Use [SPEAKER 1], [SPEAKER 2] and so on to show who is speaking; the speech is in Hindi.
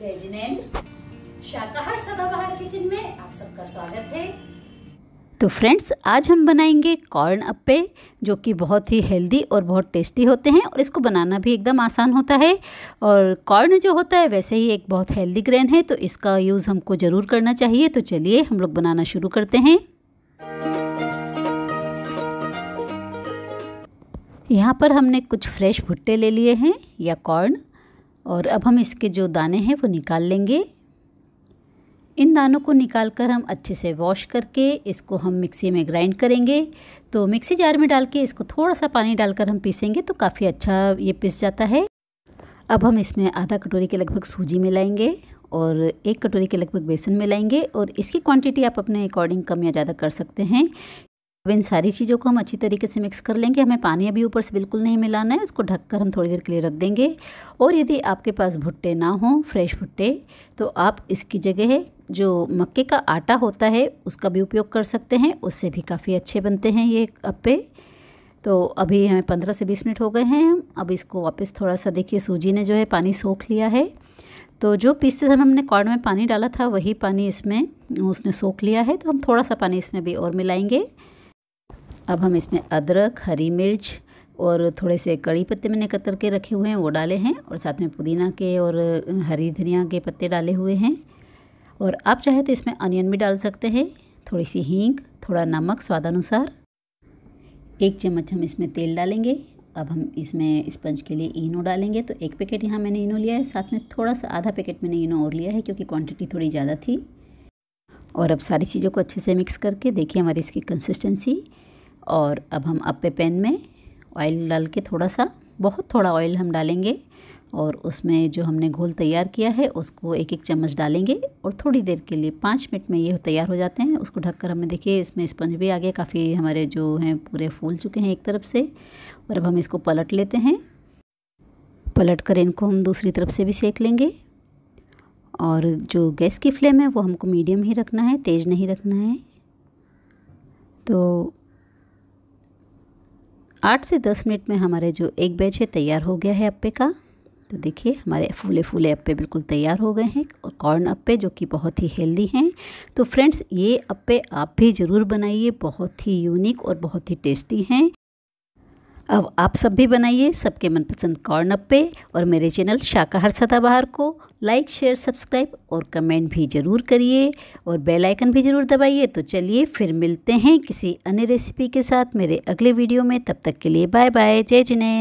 [SPEAKER 1] जय जिनेन शाकाहार सदाबहार किचन में आप सबका स्वागत है तो फ्रेंड्स आज हम बनाएंगे कॉर्न अप्पे जो कि बहुत ही हेल्दी और बहुत टेस्टी होते हैं और इसको बनाना भी एकदम आसान होता है और कॉर्न जो होता है वैसे ही एक बहुत हेल्दी ग्रेन है तो इसका यूज़ हमको ज़रूर करना चाहिए तो चलिए हम लोग बनाना शुरू करते हैं यहाँ पर हमने कुछ फ्रेश भुट्टे ले लिए हैं या कॉर्न और अब हम इसके जो दाने हैं वो निकाल लेंगे इन दानों को निकाल कर हम अच्छे से वॉश करके इसको हम मिक्सी में ग्राइंड करेंगे तो मिक्सी जार में डाल के इसको थोड़ा सा पानी डालकर हम पीसेंगे तो काफ़ी अच्छा ये पिस जाता है अब हम इसमें आधा कटोरी के लगभग सूजी मिलाएंगे और एक कटोरी के लगभग बेसन मिलाएंगे और इसकी क्वांटिटी आप अपने अकॉर्डिंग कम या ज़्यादा कर सकते हैं अब इन सारी चीज़ों को हम अच्छी तरीके से मिक्स कर लेंगे हमें पानी अभी ऊपर से बिल्कुल नहीं मिलाना है इसको ढककर हम थोड़ी देर के लिए रख देंगे और यदि आपके पास भुट्टे ना हों फ्रेश भुट्टे तो आप इसकी जगह जो मक्के का आटा होता है उसका भी उपयोग कर सकते हैं उससे भी काफ़ी अच्छे बनते हैं ये अप्पे तो अभी हमें पंद्रह से बीस मिनट हो गए हैं अब इसको वापस थोड़ा सा देखिए सूजी ने जो है पानी सोख लिया है तो जो पीसते समय हमने कॉर्ड में पानी डाला था वही पानी इसमें उसने सोख लिया है तो हम थोड़ा सा पानी इसमें भी और मिलाएंगे अब हम इसमें अदरक हरी मिर्च और थोड़े से कड़ी पत्ते मैंने कतर के रखे हुए हैं वो डाले हैं और साथ में पुदीना के और हरी धनिया के पत्ते डाले हुए हैं और आप चाहे तो इसमें अनियन भी डाल सकते हैं थोड़ी सी हींग थोड़ा नमक स्वादानुसार एक चम्मच हम इसमें तेल डालेंगे अब हम इसमें स्पंज के लिए इनो डालेंगे तो एक पैकेट यहाँ मैंने इनो लिया है साथ में थोड़ा सा आधा पैकेट मैंने इनो और लिया है क्योंकि क्वांटिटी थोड़ी ज़्यादा थी और अब सारी चीज़ों को अच्छे से मिक्स करके देखिए हमारी इसकी कंसिस्टेंसी और अब हम अपे पैन में ऑयल डाल के थोड़ा सा बहुत थोड़ा ऑयल हम डालेंगे और उसमें जो हमने घोल तैयार किया है उसको एक एक चम्मच डालेंगे और थोड़ी देर के लिए पाँच मिनट में ये तैयार हो जाते हैं उसको ढककर हमने देखिए इसमें स्पंज भी आ गया काफ़ी हमारे जो हैं पूरे फूल चुके हैं एक तरफ से और अब हम इसको पलट लेते हैं पलट कर इनको हम दूसरी तरफ से भी सेक लेंगे और जो गैस की फ्लेम है वो हमको मीडियम ही रखना है तेज़ नहीं रखना है तो आठ से दस मिनट में हमारे जो एक बैच है तैयार हो गया है अप्पे का तो देखिए हमारे फूले फूले अप्पे बिल्कुल तैयार हो गए हैं और कॉर्न अप्पे जो कि बहुत ही हेल्दी हैं तो फ्रेंड्स ये अप्पे आप भी ज़रूर बनाइए बहुत ही यूनिक और बहुत ही टेस्टी हैं अब आप सब भी बनाइए सबके मनपसंद कॉर्न अप्पे और मेरे चैनल शाकाहार सदाबहार को लाइक शेयर सब्सक्राइब और कमेंट भी ज़रूर करिए और बेल आइकन भी ज़रूर दबाइए तो चलिए फिर मिलते हैं किसी अन्य रेसिपी के साथ मेरे अगले वीडियो में तब तक के लिए बाय बाय जय जिनेन्द्र